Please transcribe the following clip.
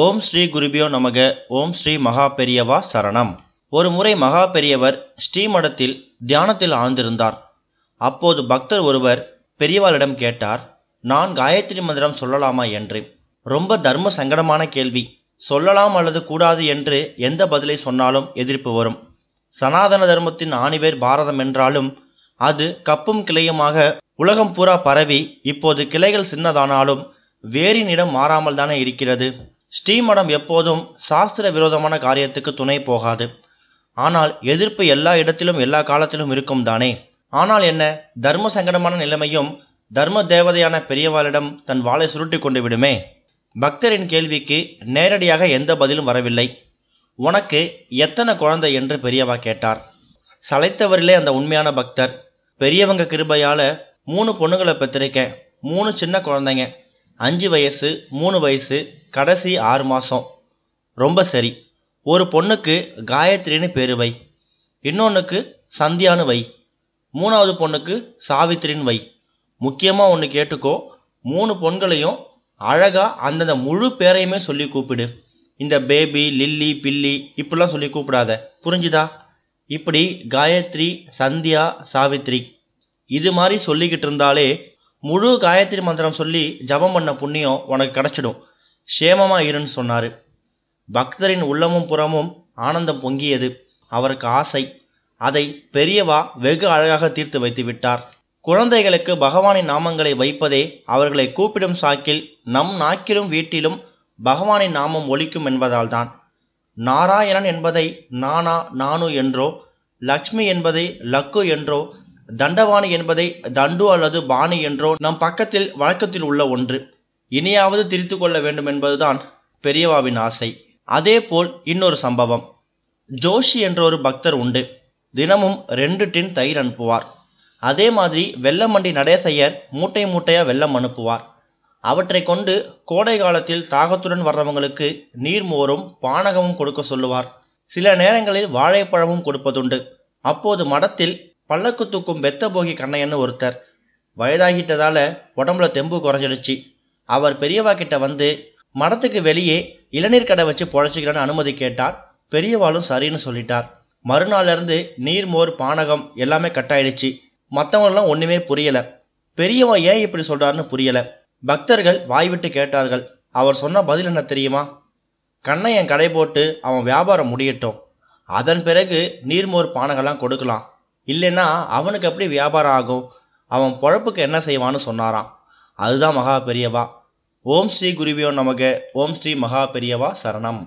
ஓம் ஸ்ரீ குருபியோ நமக ஓம் ஸ்ரீ மகா பெரியவா சரணம் ஒரு முறை மகா பெரியவர் ஸ்ரீமடத்தில் தியானத்தில் ஆழ்ந்திருந்தார் அப்போது பக்தர் ஒருவர் பெரியவாளிடம் கேட்டார் நான் காயத்ரி மந்திரம் சொல்லலாமா என்று ரொம்ப தர்ம சங்கடமான கேள்வி சொல்லலாம் அல்லது கூடாது என்று எந்த பதிலை சொன்னாலும் எதிர்ப்பு வரும் சனாதன தர்மத்தின் ஆணிவேர் பாரதம் என்றாலும் அது கப்பும் கிளையுமாக உலகம் பூரா பரவி இப்போது கிளைகள் சின்னதானாலும் வேரினிடம் மாறாமல் தானே இருக்கிறது ஸ்ரீமடம் எப்போதும் சாஸ்திர விரோதமான காரியத்துக்கு துணை போகாது ஆனால் எதிர்ப்பு எல்லா இடத்திலும் எல்லா காலத்திலும் இருக்கும் தானே ஆனால் என்ன தர்ம சங்கடமான நிலைமையும் தர்ம தேவதையான பெரியவாளிடம் தன் வாளை சுருட்டி கொண்டு விடுமே பக்தரின் கேள்விக்கு நேரடியாக எந்த பதிலும் வரவில்லை உனக்கு எத்தனை குழந்தை என்று பெரியவா கேட்டார் சளைத்தவரிலே அந்த உண்மையான பக்தர் பெரியவங்க கிருபையால் மூணு பொண்ணுங்களை பெற்றிருக்கேன் மூணு சின்ன குழந்தைங்க அஞ்சு வயசு மூணு வயசு கடைசி ஆறு மாதம் ரொம்ப சரி ஒரு பொண்ணுக்கு காயத்ரின்னு பேர் வை இன்னொன்றுக்கு சந்தியான்னு வை மூணாவது பொண்ணுக்கு சாவித்ரின்னு வை முக்கியமாக ஒன்று கேட்டுக்கோ மூணு பொண்களையும் அழகாக அந்தந்த முழு பேரையுமே சொல்லி கூப்பிடு இந்த பேபி லில்லி பில்லி இப்படிலாம் சொல்லி கூப்பிடாத புரிஞ்சுதா இப்படி காயத்ரி சந்தியா சாவித்ரி இது மாதிரி சொல்லிக்கிட்டு இருந்தாலே முழு காயத்ரி மந்திரம் சொல்லி ஜபம் பண்ண புண்ணியம் உனக்கு கிடச்சிடும் சேமமா இருன்னு சொன்னார் பக்தரின் உள்ளமும் புறமும் ஆனந்தம் பொங்கியது அவருக்கு ஆசை அதை பெரியவா வெகு அழகாக தீர்த்து வைத்து விட்டார் குழந்தைகளுக்கு பகவானின் நாமங்களை வைப்பதே அவர்களை கூப்பிடும் சாக்கில் நம் நாக்கிலும் வீட்டிலும் பகவானின் நாமம் ஒலிக்கும் என்பதால் தான் நாராயணன் என்பதை நானா நானு என்றோ லக்ஷ்மி என்பதை லக்கு என்றோ தண்டவாணி என்பதை தண்டு அல்லது பாணி என்றோ நம் பக்கத்தில் வழக்கத்தில் உள்ள ஒன்று இனியாவது திரித்து கொள்ள வேண்டும் என்பதுதான் பெரியவாவின் ஆசை அதே போல் இன்னொரு சம்பவம் ஜோஷி என்ற ஒரு பக்தர் உண்டு தினமும் ரெண்டு டின் தயிர் அனுப்புவார் அதே மாதிரி வெள்ளமண்டி நடேசையர் மூட்டை மூட்டையாக வெள்ளம் அனுப்புவார் அவற்றை கொண்டு கோடை காலத்தில் தாகத்துடன் வர்றவங்களுக்கு நீர்மோரும் பானகமும் கொடுக்க சொல்லுவார் சில நேரங்களில் வாழைப்பழமும் கொடுப்பதுண்டு அப்போது மடத்தில் பல்லக்கு தூக்கும் பெத்த போகி கண்ணையன் ஒருத்தர் வயதாகிட்டதால உடம்புல தெம்பு குறைஞ்சிடுச்சு அவர் பெரியவா கிட்ட வந்து மடத்துக்கு வெளியே இளநீர் கடை வச்சு பொழைச்சிக்கிறேன்னு அனுமதி கேட்டார் பெரியவாளும் சரின்னு சொல்லிட்டார் மறுநாள்லேருந்து நீர் மோர் பானகம் எல்லாமே கட்டாயிடுச்சு மற்றவங்களெல்லாம் ஒன்றுமே புரியலை பெரியவன் ஏன் இப்படி சொல்கிறாருன்னு புரியலை பக்தர்கள் வாய் விட்டு கேட்டார்கள் அவர் சொன்ன பதில் என்ன தெரியுமா கண்ணை என் கடை போட்டு அவன் வியாபாரம் முடியட்டும் அதன் பிறகு நீர்மோர் பானகெல்லாம் கொடுக்கலாம் இல்லைன்னா அவனுக்கு எப்படி வியாபாரம் ஆகும் அவன் பொழப்புக்கு என்ன செய்வான்னு சொன்னாராம் அதுதான் மகா பெரியவா ஓம் ஸ்ரீ குருவியோ நமக்கு ஓம் ஸ்ரீ மகா பெரியவா சரணம்